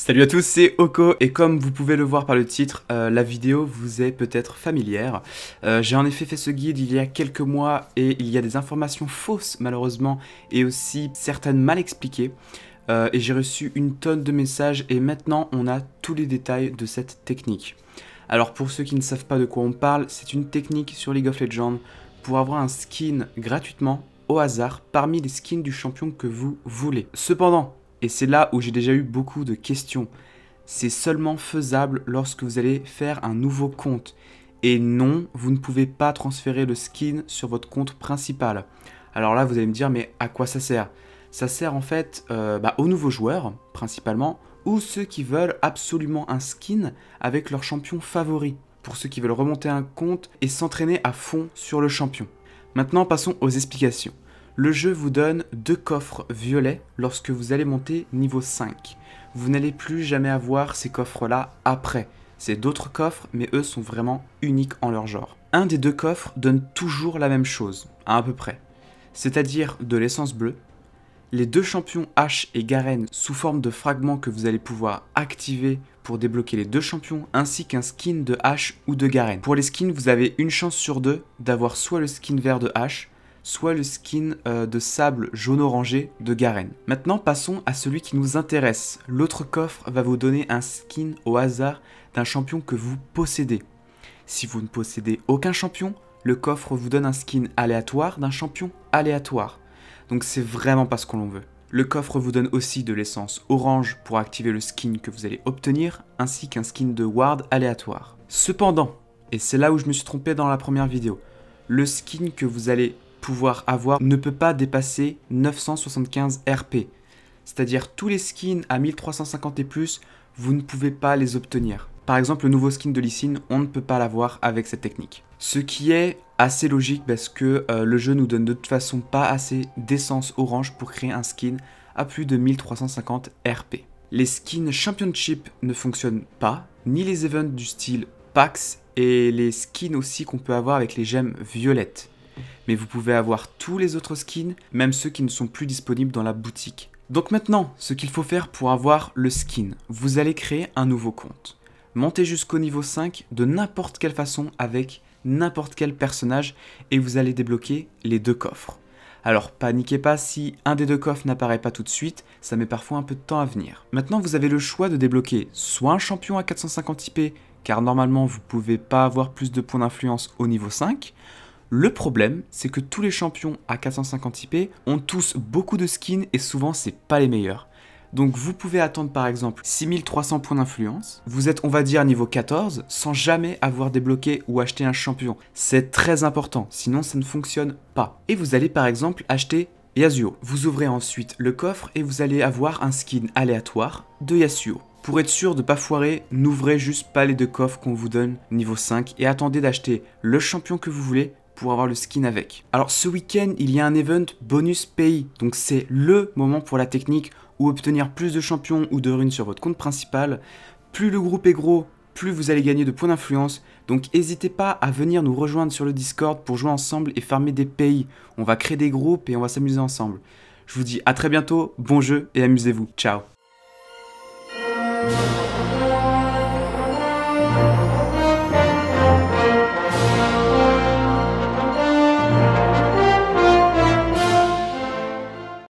Salut à tous, c'est Oko et comme vous pouvez le voir par le titre, euh, la vidéo vous est peut-être familière. Euh, j'ai en effet fait ce guide il y a quelques mois et il y a des informations fausses malheureusement et aussi certaines mal expliquées. Euh, et j'ai reçu une tonne de messages et maintenant on a tous les détails de cette technique. Alors pour ceux qui ne savent pas de quoi on parle, c'est une technique sur League of Legends pour avoir un skin gratuitement au hasard parmi les skins du champion que vous voulez. Cependant, et c'est là où j'ai déjà eu beaucoup de questions. C'est seulement faisable lorsque vous allez faire un nouveau compte. Et non, vous ne pouvez pas transférer le skin sur votre compte principal. Alors là, vous allez me dire, mais à quoi ça sert Ça sert en fait euh, bah, aux nouveaux joueurs, principalement, ou ceux qui veulent absolument un skin avec leur champion favori, pour ceux qui veulent remonter un compte et s'entraîner à fond sur le champion. Maintenant, passons aux explications. Le jeu vous donne deux coffres violets lorsque vous allez monter niveau 5. Vous n'allez plus jamais avoir ces coffres-là après. C'est d'autres coffres, mais eux sont vraiment uniques en leur genre. Un des deux coffres donne toujours la même chose, à peu près. C'est-à-dire de l'essence bleue. Les deux champions H et Garen sous forme de fragments que vous allez pouvoir activer pour débloquer les deux champions ainsi qu'un skin de H ou de Garen. Pour les skins, vous avez une chance sur deux d'avoir soit le skin vert de H, soit le skin euh, de sable jaune-orangé de Garen. Maintenant, passons à celui qui nous intéresse. L'autre coffre va vous donner un skin au hasard d'un champion que vous possédez. Si vous ne possédez aucun champion, le coffre vous donne un skin aléatoire d'un champion aléatoire. Donc c'est vraiment pas ce qu'on l'on veut. Le coffre vous donne aussi de l'essence orange pour activer le skin que vous allez obtenir, ainsi qu'un skin de ward aléatoire. Cependant, et c'est là où je me suis trompé dans la première vidéo, le skin que vous allez pouvoir avoir ne peut pas dépasser 975 RP. C'est-à-dire tous les skins à 1350 et plus, vous ne pouvez pas les obtenir. Par exemple, le nouveau skin de Lysine, on ne peut pas l'avoir avec cette technique. Ce qui est assez logique parce que euh, le jeu nous donne de toute façon pas assez d'essence orange pour créer un skin à plus de 1350 RP. Les skins Championship ne fonctionnent pas, ni les events du style PAX et les skins aussi qu'on peut avoir avec les gemmes violettes mais vous pouvez avoir tous les autres skins, même ceux qui ne sont plus disponibles dans la boutique. Donc maintenant, ce qu'il faut faire pour avoir le skin, vous allez créer un nouveau compte. Montez jusqu'au niveau 5 de n'importe quelle façon avec n'importe quel personnage et vous allez débloquer les deux coffres. Alors paniquez pas si un des deux coffres n'apparaît pas tout de suite, ça met parfois un peu de temps à venir. Maintenant vous avez le choix de débloquer soit un champion à 450 IP, car normalement vous pouvez pas avoir plus de points d'influence au niveau 5, le problème, c'est que tous les champions à 450 IP ont tous beaucoup de skins et souvent c'est pas les meilleurs. Donc vous pouvez attendre par exemple 6300 points d'influence, vous êtes on va dire niveau 14 sans jamais avoir débloqué ou acheté un champion. C'est très important, sinon ça ne fonctionne pas. Et vous allez par exemple acheter Yasuo. Vous ouvrez ensuite le coffre et vous allez avoir un skin aléatoire de Yasuo. Pour être sûr de ne pas foirer, n'ouvrez juste pas les deux coffres qu'on vous donne niveau 5 et attendez d'acheter le champion que vous voulez pour avoir le skin avec. Alors ce week-end, il y a un event bonus pays, donc c'est LE moment pour la technique ou obtenir plus de champions ou de runes sur votre compte principal. Plus le groupe est gros, plus vous allez gagner de points d'influence, donc n'hésitez pas à venir nous rejoindre sur le Discord pour jouer ensemble et farmer des pays. On va créer des groupes et on va s'amuser ensemble. Je vous dis à très bientôt, bon jeu et amusez-vous. Ciao